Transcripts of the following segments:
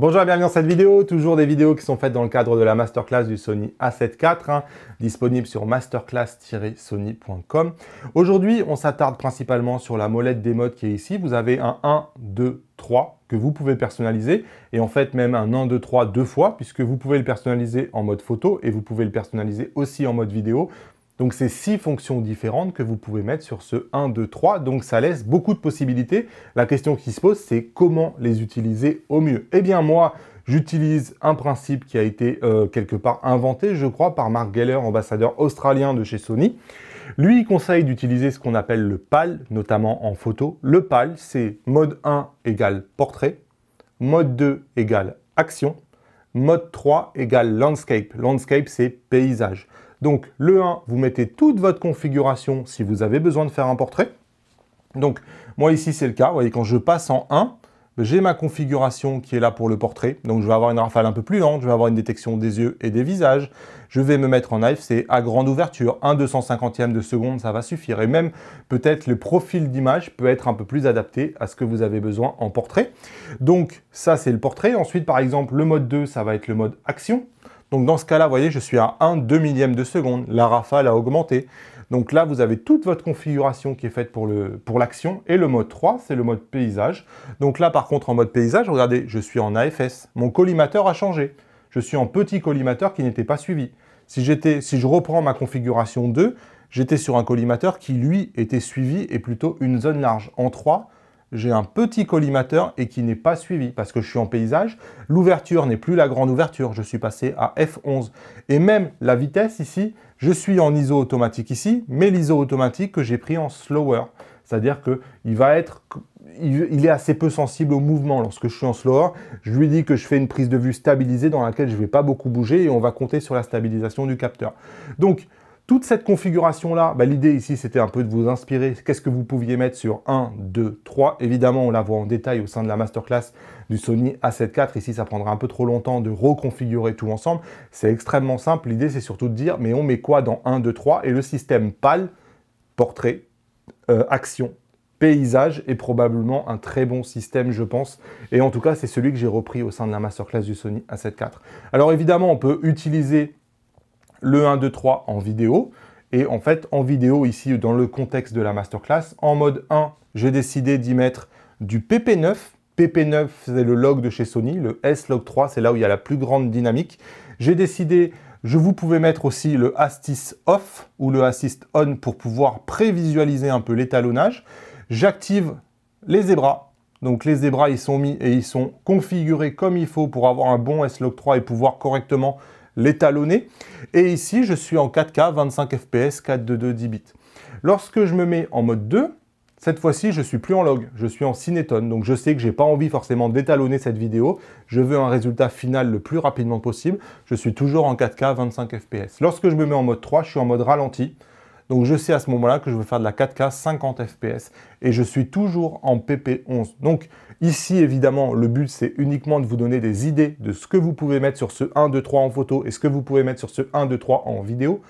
Bonjour et bienvenue dans cette vidéo, toujours des vidéos qui sont faites dans le cadre de la masterclass du Sony A7 IV, hein, disponible sur masterclass-sony.com. Aujourd'hui, on s'attarde principalement sur la molette des modes qui est ici. Vous avez un 1, 2, 3 que vous pouvez personnaliser et en fait même un 1, 2, 3 deux fois puisque vous pouvez le personnaliser en mode photo et vous pouvez le personnaliser aussi en mode vidéo. Donc c'est six fonctions différentes que vous pouvez mettre sur ce 1, 2, 3. Donc ça laisse beaucoup de possibilités. La question qui se pose, c'est comment les utiliser au mieux Eh bien moi, j'utilise un principe qui a été euh, quelque part inventé, je crois, par Mark Geller, ambassadeur australien de chez Sony. Lui, il conseille d'utiliser ce qu'on appelle le PAL, notamment en photo. Le PAL, c'est mode 1 égale portrait, mode 2 égale action, mode 3 égale landscape. Landscape, c'est paysage. Donc le 1, vous mettez toute votre configuration si vous avez besoin de faire un portrait. Donc moi ici c'est le cas, vous voyez quand je passe en 1, j'ai ma configuration qui est là pour le portrait. Donc je vais avoir une rafale un peu plus lente, je vais avoir une détection des yeux et des visages. Je vais me mettre en c'est à grande ouverture, 1 250e de seconde, ça va suffire. Et même peut-être le profil d'image peut être un peu plus adapté à ce que vous avez besoin en portrait. Donc ça c'est le portrait. Ensuite par exemple le mode 2, ça va être le mode action. Donc dans ce cas-là, vous voyez, je suis à 1 2 millième de seconde. La rafale a augmenté. Donc là, vous avez toute votre configuration qui est faite pour l'action. Pour et le mode 3, c'est le mode paysage. Donc là, par contre, en mode paysage, regardez, je suis en AFS. Mon collimateur a changé. Je suis en petit collimateur qui n'était pas suivi. Si, si je reprends ma configuration 2, j'étais sur un collimateur qui, lui, était suivi et plutôt une zone large. En 3, j'ai un petit collimateur et qui n'est pas suivi parce que je suis en paysage. L'ouverture n'est plus la grande ouverture, je suis passé à F11. Et même la vitesse ici, je suis en ISO automatique ici, mais l'ISO automatique que j'ai pris en slower. C'est-à-dire qu'il va être, il est assez peu sensible au mouvement lorsque je suis en slower. Je lui dis que je fais une prise de vue stabilisée dans laquelle je ne vais pas beaucoup bouger et on va compter sur la stabilisation du capteur. Donc, toute cette configuration-là, bah, l'idée ici, c'était un peu de vous inspirer. Qu'est-ce que vous pouviez mettre sur 1, 2, 3 Évidemment, on la voit en détail au sein de la masterclass du Sony A7 IV. Ici, ça prendra un peu trop longtemps de reconfigurer tout ensemble. C'est extrêmement simple. L'idée, c'est surtout de dire, mais on met quoi dans 1, 2, 3 Et le système PAL, portrait, euh, action, paysage est probablement un très bon système, je pense. Et en tout cas, c'est celui que j'ai repris au sein de la masterclass du Sony A7 IV. Alors évidemment, on peut utiliser le 1, 2, 3 en vidéo. Et en fait, en vidéo, ici, dans le contexte de la masterclass, en mode 1, j'ai décidé d'y mettre du PP9. PP9, c'est le log de chez Sony. Le S-Log3, c'est là où il y a la plus grande dynamique. J'ai décidé, je vous pouvais mettre aussi le Assist Off ou le Assist On pour pouvoir prévisualiser un peu l'étalonnage. J'active les zébras. Donc les zébras, ils sont mis et ils sont configurés comme il faut pour avoir un bon S-Log3 et pouvoir correctement l'étalonner. Et ici, je suis en 4K, 25 fps, 422 10 bits. Lorsque je me mets en mode 2, cette fois-ci, je suis plus en log, je suis en cinétone, donc je sais que je n'ai pas envie forcément d'étalonner cette vidéo. Je veux un résultat final le plus rapidement possible. Je suis toujours en 4K, 25 fps. Lorsque je me mets en mode 3, je suis en mode ralenti. Donc je sais à ce moment-là que je veux faire de la 4K 50 fps et je suis toujours en PP11. Donc ici évidemment le but c'est uniquement de vous donner des idées de ce que vous pouvez mettre sur ce 1, 2, 3 en photo et ce que vous pouvez mettre sur ce 1, 2, 3 en vidéo.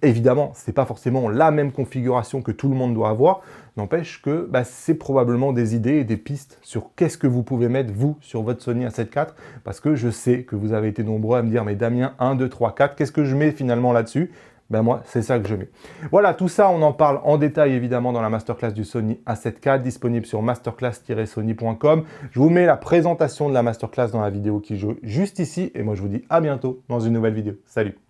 Évidemment, ce n'est pas forcément la même configuration que tout le monde doit avoir. N'empêche que bah, c'est probablement des idées et des pistes sur qu'est-ce que vous pouvez mettre, vous, sur votre Sony A7 IV. Parce que je sais que vous avez été nombreux à me dire, mais Damien, 1, 2, 3, 4, qu'est-ce que je mets finalement là-dessus ben moi, c'est ça que je mets. Voilà, tout ça, on en parle en détail évidemment dans la masterclass du Sony A7K, disponible sur masterclass-sony.com. Je vous mets la présentation de la masterclass dans la vidéo qui joue juste ici, et moi je vous dis à bientôt dans une nouvelle vidéo. Salut